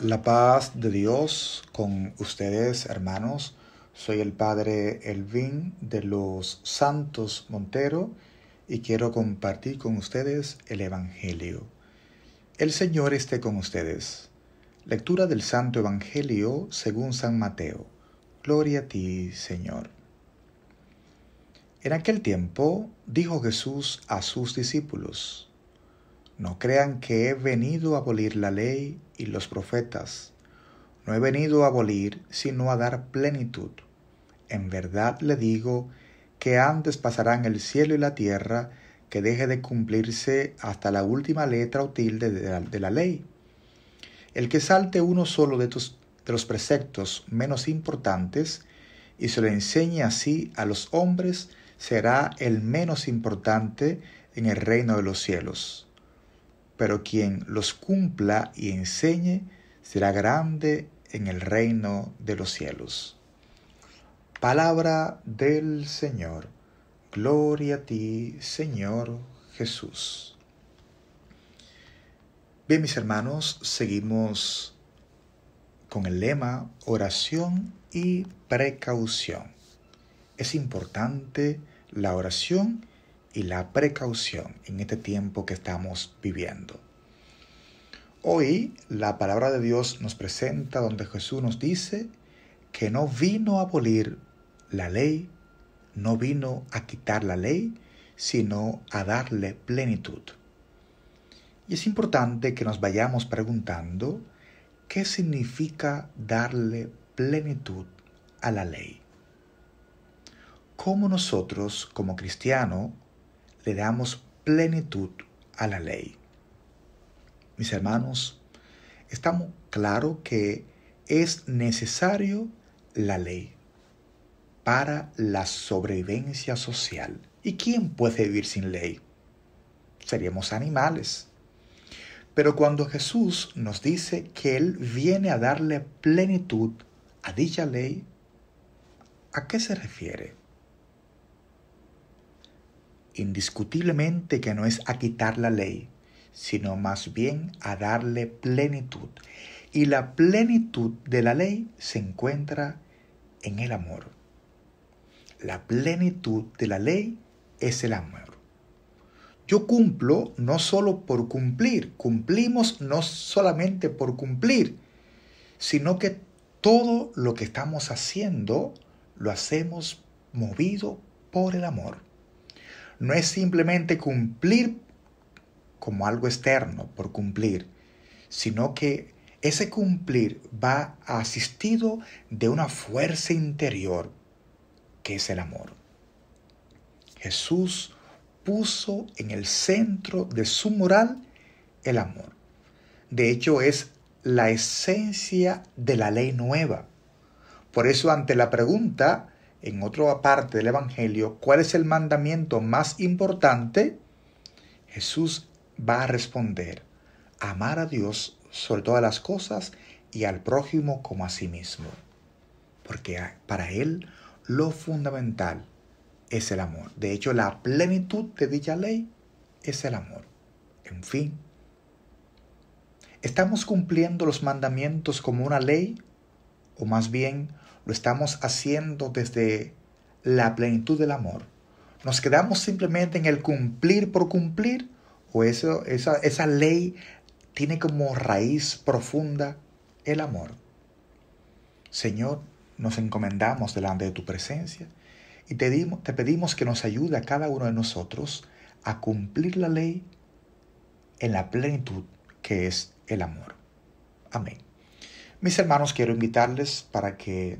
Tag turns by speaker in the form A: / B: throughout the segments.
A: La paz de Dios con ustedes, hermanos. Soy el Padre Elvin de los Santos Montero y quiero compartir con ustedes el Evangelio. El Señor esté con ustedes. Lectura del Santo Evangelio según San Mateo. Gloria a ti, Señor. En aquel tiempo dijo Jesús a sus discípulos, No crean que he venido a abolir la ley y los profetas. No he venido a abolir, sino a dar plenitud. En verdad le digo que antes pasarán el cielo y la tierra que deje de cumplirse hasta la última letra útil de la, ley. El que salte uno solo de, de los preceptos menos importantes y se lo enseñe así a los hombres, será el menos importante en el reino de los cielos. Pero quien los cumpla y enseñe será grande en el reino de los cielos. Palabra del Señor. Gloria a ti, Señor Jesús. Bien, mis hermanos, seguimos con el lema oración y precaución es importante la oración y la precaución en este tiempo que estamos viviendo. Hoy la palabra de Dios nos presenta donde Jesús nos dice que no vino a abolir la ley, no vino a quitar la ley, sino a darle plenitud. Y es importante que nos vayamos preguntando qué significa darle plenitud a la ley cómo nosotros, como cristianos, le damos plenitud a la ley. Mis hermanos, estamos claro que es necesario la ley para la sobrevivencia social. ¿Y quién puede vivir sin ley? Seríamos animales. Pero cuando Jesús nos dice que Él viene a darle plenitud a dicha ley, ¿a qué se refiere? indiscutiblemente que no es a quitar la ley, sino más bien a darle plenitud. Y la plenitud de la ley se encuentra en el amor. La plenitud de la ley es el amor. Yo cumplo no solo por cumplir, cumplimos no solamente por cumplir, sino que todo lo que estamos haciendo lo hacemos movido por el amor no es simplemente cumplir como algo externo por cumplir, sino que ese cumplir va asistido de una fuerza interior que es el amor. Jesús puso en el centro de su moral el amor. De hecho, es la esencia de la ley nueva. Por eso, ante la pregunta en otra parte del Evangelio cuál es el mandamiento más importante, Jesús va a responder, amar a Dios sobre todas las cosas y al prójimo como a sí mismo. Porque para Él lo fundamental es el amor. De hecho, la plenitud de dicha ley es el amor. En fin, ¿estamos cumpliendo los mandamientos como una ley o más bien lo estamos haciendo desde la plenitud del amor. ¿Nos quedamos simplemente en el cumplir por cumplir? ¿O eso, esa, esa ley tiene como raíz profunda el amor? Señor, nos encomendamos delante de tu presencia y te, dimos, te pedimos que nos ayude a cada uno de nosotros a cumplir la ley en la plenitud que es el amor. Amén. Mis hermanos, quiero invitarles para que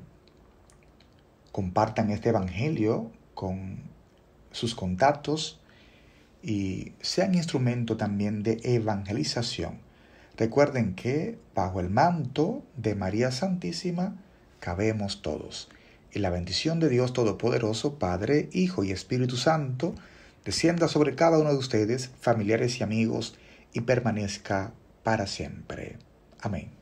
A: compartan este Evangelio con sus contactos y sean instrumento también de evangelización. Recuerden que bajo el manto de María Santísima cabemos todos. Y la bendición de Dios Todopoderoso, Padre, Hijo y Espíritu Santo, descienda sobre cada uno de ustedes, familiares y amigos, y permanezca para siempre. Amén.